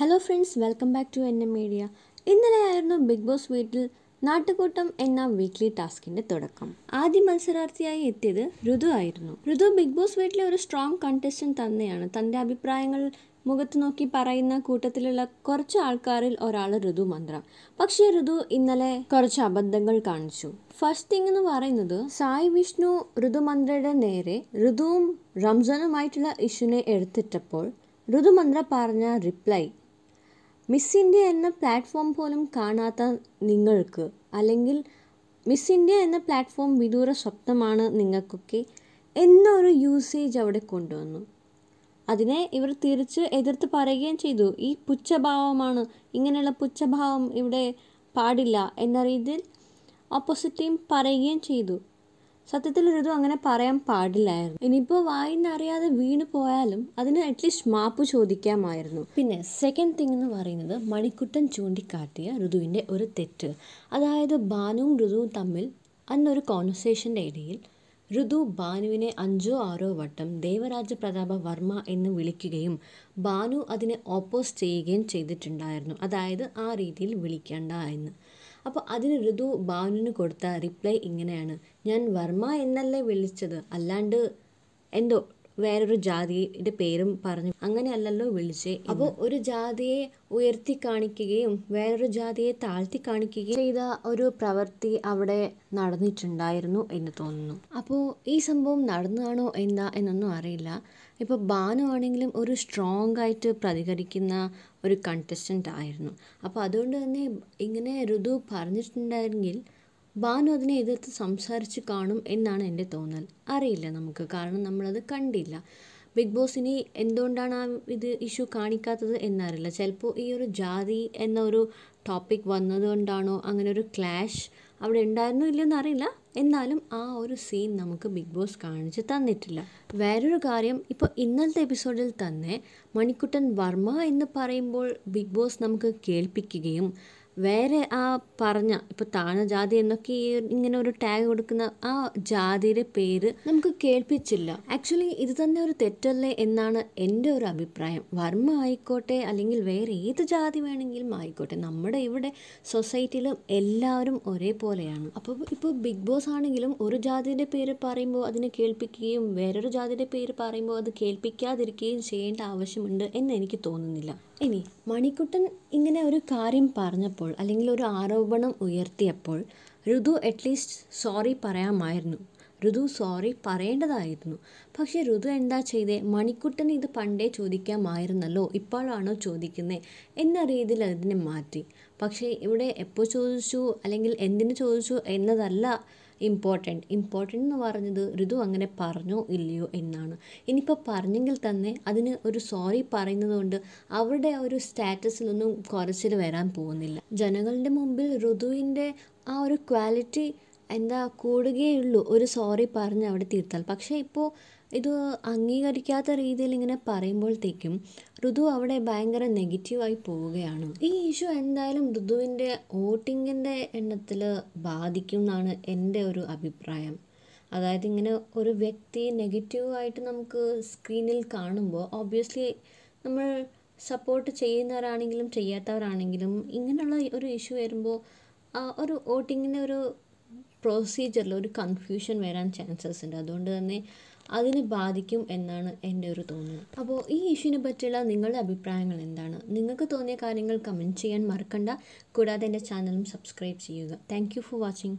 hello friends welcome back to N M media ഇന്നലെയായിരുന്നു Bigg Boss വീട്ടിൽ നാട്ടുകൂട്ടം എന്ന വീക്ക്ലി ടാസ്കിന്റെ തുടക്കം ആദ്യ മത്സരാർത്ഥിയായി എത്തിയത് ഋതു ആയിരുന്നു ഋതു ബിഗ് ബോസ് വീട്ടിലെ ഒരു സ്ട്രോങ് കണ്ടസ്റ്റന്റ് തന്നെയാണ് തൻ്റെ അഭിപ്രായങ്ങൾ മുഖത്ത് നോക്കി പറയുന്ന കൂട്ടത്തിലുള്ള കുറച്ച് ആൾക്കാരിൽ ഒരാൾ ഋതു മന്ത്ര പക്ഷേ ഋതു ഇന്നലെ കുറച്ച് അബദ്ധങ്ങൾ കാണിച്ചു ഫസ്റ്റ് തിങ് എന്ന് പറയുന്നത് സായി വിഷ്ണു ഋതു മന്ത്രയുടെ നേരെ ഋതുവും റംസാനുമായിട്ടുള്ള ഇഷ്യൂനെ എടുത്തിട്ടപ്പോൾ ഋതുമന്ത്ര പറഞ്ഞ റിപ്ലൈ മിസ് ഇന്ത്യ എന്ന പ്ലാറ്റ്ഫോം പോലും കാണാത്ത നിങ്ങൾക്ക് അല്ലെങ്കിൽ മിസ് ഇന്ത്യ എന്ന പ്ലാറ്റ്ഫോം വിദൂര സ്വപ്നമാണ് നിങ്ങൾക്കൊക്കെ എന്നൊരു യൂസേജ് അവിടെ കൊണ്ടുവന്നു അതിനെ ഇവർ തിരിച്ച് എതിർത്ത് പറയുകയും ചെയ്തു ഈ പുച്ഛഭാവമാണ് ഇങ്ങനെയുള്ള പുച്ഛഭാവം ഇവിടെ പാടില്ല എന്ന രീതിയിൽ ഓപ്പോസിറ്റ് ടീം പറയുകയും ചെയ്തു സത്യത്തിൽ ഋതു അങ്ങനെ പറയാൻ പാടില്ലായിരുന്നു ഇനിയിപ്പോൾ വായിന്നറിയാതെ വീണ് പോയാലും അതിന് അറ്റ്ലീസ്റ്റ് മാപ്പ് ചോദിക്കാമായിരുന്നു പിന്നെ സെക്കൻഡ് തിങ് എന്ന് പറയുന്നത് മണിക്കുട്ടൻ ചൂണ്ടിക്കാട്ടിയ ഋതുവിൻ്റെ ഒരു തെറ്റ് അതായത് ബാനുവും ഋതുവും തമ്മിൽ അന്നൊരു കോൺവെർസേഷൻ്റെ ഇടയിൽ ഋതു ബാനുവിനെ അഞ്ചോ ആറോ വട്ടം ദേവരാജ പ്രതാപ വർമ്മ എന്ന് വിളിക്കുകയും ബാനു അതിനെ ഓപ്പോസ് ചെയ്യുകയും ചെയ്തിട്ടുണ്ടായിരുന്നു അതായത് ആ രീതിയിൽ വിളിക്കേണ്ട എന്ന് അപ്പോൾ അതിന് ഋതു ഭാവനന് കൊടുത്ത റിപ്ലൈ ഇങ്ങനെയാണ് ഞാൻ വർമ്മ എന്നല്ലേ വിളിച്ചത് അല്ലാണ്ട് എന്തോ വേറൊരു ജാതിയുടെ പേരും പറഞ്ഞു അങ്ങനെയല്ലല്ലോ വിളിച്ചേ അപ്പോൾ ഒരു ജാതിയെ ഉയർത്തി കാണിക്കുകയും വേറൊരു ജാതിയെ താഴ്ത്തി കാണിക്കുകയും ചെയ്ത ഒരു പ്രവൃത്തി അവിടെ നടന്നിട്ടുണ്ടായിരുന്നു എന്ന് തോന്നുന്നു അപ്പോൾ ഈ സംഭവം നടന്നതാണോ എന്താ എന്നൊന്നും അറിയില്ല ഇപ്പോൾ ബാനു ആണെങ്കിലും ഒരു സ്ട്രോങ് ആയിട്ട് പ്രതികരിക്കുന്ന ഒരു കണ്ടസ്റ്റൻ്റ് ആയിരുന്നു അപ്പോൾ അതുകൊണ്ട് തന്നെ ഇങ്ങനെ ഋതു പറഞ്ഞിട്ടുണ്ടായിരുന്നെങ്കിൽ ബാനു അതിനെ എതിർത്ത് സംസാരിച്ച് കാണും എന്നാണ് എൻ്റെ തോന്നൽ അറിയില്ല നമുക്ക് കാരണം നമ്മളത് കണ്ടില്ല ബിഗ് ബോസിനി എന്തുകൊണ്ടാണ് ആ ഇത് ഇഷ്യൂ കാണിക്കാത്തത് എന്നറിയില്ല ചിലപ്പോൾ ഈ ഒരു ജാതി എന്ന ഒരു ടോപ്പിക് വന്നതുകൊണ്ടാണോ അങ്ങനെ ഒരു ക്ലാഷ് അവിടെ ഉണ്ടായിരുന്നോ ഇല്ലെന്ന് അറിയില്ല എന്നാലും ആ ഒരു സീൻ നമുക്ക് ബിഗ് ബോസ് കാണിച്ച് തന്നിട്ടില്ല വേറൊരു കാര്യം ഇപ്പോൾ ഇന്നലത്തെ എപ്പിസോഡിൽ തന്നെ മണിക്കുട്ടൻ വർമ്മ എന്ന് പറയുമ്പോൾ ബിഗ് ബോസ് നമുക്ക് കേൾപ്പിക്കുകയും വേറെ ആ പറഞ്ഞ ഇപ്പൊ താഴ്ന്ന ജാതി എന്നൊക്കെ ഈ ഇങ്ങനെ ഒരു ടാഗ് കൊടുക്കുന്ന ആ ജാതിയുടെ പേര് നമുക്ക് കേൾപ്പിച്ചില്ല ആക്ച്വലി ഇത് തന്നെ ഒരു തെറ്റല്ലേ എന്നാണ് എൻ്റെ ഒരു അഭിപ്രായം വർമ്മ ആയിക്കോട്ടെ അല്ലെങ്കിൽ വേറെ ഏത് ജാതി വേണമെങ്കിലും ആയിക്കോട്ടെ നമ്മുടെ ഇവിടെ സൊസൈറ്റിയിലും എല്ലാവരും ഒരേപോലെയാണ് അപ്പോൾ ഇപ്പോൾ ബിഗ് ബോസ് ആണെങ്കിലും ഒരു ജാതിയുടെ പേര് പറയുമ്പോൾ അതിനെ കേൾപ്പിക്കുകയും വേറൊരു ജാതിയുടെ പേര് പറയുമ്പോൾ അത് കേൾപ്പിക്കാതിരിക്കുകയും ചെയ്യേണ്ട ആവശ്യമുണ്ട് എന്ന് എനിക്ക് തോന്നുന്നില്ല ഇനി മണിക്കുട്ടൻ ഇങ്ങനെ ഒരു കാര്യം പറഞ്ഞപ്പോൾ അല്ലെങ്കിൽ ഒരു ആരോപണം ഉയർത്തിയപ്പോൾ ഋതു അറ്റ്ലീസ്റ്റ് സോറി പറയാമായിരുന്നു ഋതു സോറി പറയേണ്ടതായിരുന്നു പക്ഷേ ഋതു എന്താ ചെയ്തേ മണിക്കുട്ടന് ഇത് പണ്ടേ ചോദിക്കാമായിരുന്നല്ലോ ഇപ്പോഴാണോ ചോദിക്കുന്നത് എന്ന രീതിയിൽ അതിനെ മാറ്റി പക്ഷേ ഇവിടെ എപ്പോൾ ചോദിച്ചു അല്ലെങ്കിൽ എന്തിനു ചോദിച്ചു എന്നതല്ല ഇമ്പോർട്ടൻറ്റ് ഇമ്പോർട്ടൻ്റ് എന്ന് പറഞ്ഞത് ഋതു അങ്ങനെ പറഞ്ഞോ ഇല്ലയോ എന്നാണ് ഇനിയിപ്പോൾ പറഞ്ഞെങ്കിൽ തന്നെ അതിന് ഒരു സോറി പറയുന്നത് കൊണ്ട് അവരുടെ ഒരു സ്റ്റാറ്റസിലൊന്നും കുറച്ചിൽ വരാൻ പോകുന്നില്ല ജനങ്ങളുടെ മുമ്പിൽ ഋതുവിൻ്റെ ആ ഒരു ക്വാളിറ്റി എന്താ കൂടുകയുള്ളൂ ഒരു സോറി പറഞ്ഞ് അവിടെ തീർത്താൽ പക്ഷേ ഇപ്പോൾ ഇത് അംഗീകരിക്കാത്ത രീതിയിൽ ഇങ്ങനെ പറയുമ്പോഴത്തേക്കും ഋതു അവിടെ ഭയങ്കര നെഗറ്റീവായി പോവുകയാണ് ഈ ഇഷ്യൂ എന്തായാലും ഋതുവിൻ്റെ വോട്ടിങ്ങിൻ്റെ എണ്ണത്തിൽ ബാധിക്കും എന്നാണ് എൻ്റെ ഒരു അഭിപ്രായം അതായത് ഇങ്ങനെ ഒരു വ്യക്തി നെഗറ്റീവായിട്ട് നമുക്ക് സ്ക്രീനിൽ കാണുമ്പോൾ ഓബിയസ്ലി നമ്മൾ സപ്പോർട്ട് ചെയ്യുന്നവരാണെങ്കിലും ചെയ്യാത്തവരാണെങ്കിലും ഇങ്ങനെയുള്ള ഒരു ഇഷ്യൂ വരുമ്പോൾ ഒരു വോട്ടിങ്ങിൻ്റെ ഒരു പ്രൊസീജിയറിൽ ഒരു കൺഫ്യൂഷൻ വരാൻ ചാൻസസ് ഉണ്ട് അതുകൊണ്ട് തന്നെ അതിനെ ബാധിക്കും എന്നാണ് എൻ്റെ ഒരു തോന്നൽ അപ്പോൾ ഈ ഇഷ്യൂവിനെ പറ്റിയുള്ള നിങ്ങളുടെ അഭിപ്രായങ്ങൾ എന്താണ് നിങ്ങൾക്ക് തോന്നിയ കാര്യങ്ങൾ കമൻറ്റ് ചെയ്യാൻ മറക്കണ്ട കൂടാതെ എൻ്റെ ചാനലും സബ്സ്ക്രൈബ് ചെയ്യുക താങ്ക് ഫോർ വാച്ചിങ്